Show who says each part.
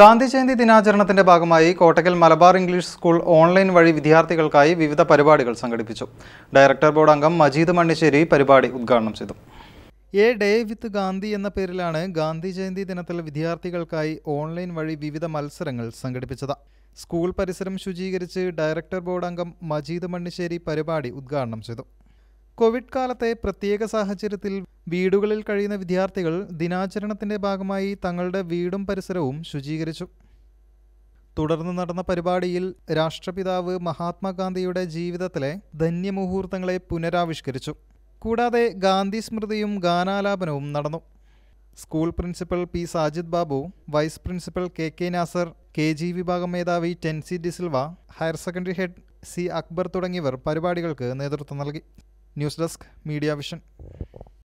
Speaker 1: ഗാന്ധി ജയന്തി ദിനാചരണത്തിന്റെ ഭാഗമായി Kottakkal Malabar English school online വഴി വിദ്യാർത്ഥികൾക്കായി വിവിധ പരിപാടികൾ സംഘടിപ്പിച്ചു ഡയറക്ടർ ബോർഡ് അംഗം മജീദ് മണ്ണിശ്ശേരി പരിപാടി ഉദ്ഘാടനം ചെയ്തു എ ഡേ വിത്ത് ഗാന്ധി എന്ന പേരിലാണ് ഗാന്ധി ജയന്തി ദിനത്തിൽ വിദ്യാർത്ഥികൾക്കായി ഓൺലൈൻ വഴി വിവിധ മത്സരങ്ങൾ സംഘടിപ്പിച്ചത് സ്കൂൾ പരിസരം ശുചീകരിച്ച് ഡയറക്ടർ ബോർഡ് അംഗം മജീദ് മണ്ണിശ്ശേരി പരിപാടി ഉദ്ഘാടനം ചെയ്തു കോവിഡ് കാലത്തെ പ്രത്യേക സാഹചര്യത്തിൽ വീടുകളിൽ കഴിയുന്ന വിദ്യാർത്ഥികൾ ദിനാചരണത്തിന്റെ ഭാഗമായി തങ്ങളുടെ വീടും പരിസരവും ശുചീകരിച്ചു തുടർന്ന് നടന്ന പരിപാടിയിൽ രാഷ്ട്രപിതാവ് മഹാത്മാഗാന്ധിയുടെ ജീവിതത്തിലെ ധന്യമുഹൂർത്തങ്ങളെ പുനരാവിഷ്കരിച്ചു കൂടാതെ ഗാന്ധി സ്മൃതിയും ഗാനാലാപനവും നടന്നു school principal P Sajid Babu vice principal K K Nasar K G വിഭാഗം മേധാവി Tency D'Silva higher secondary head C Akbar തുടങ്ങിയവർ പരിപാടികൾക്ക് നേതൃത്വം നൽകി ന്യൂസ് ഡെസ്ക് മീഡിയ വിഷൻ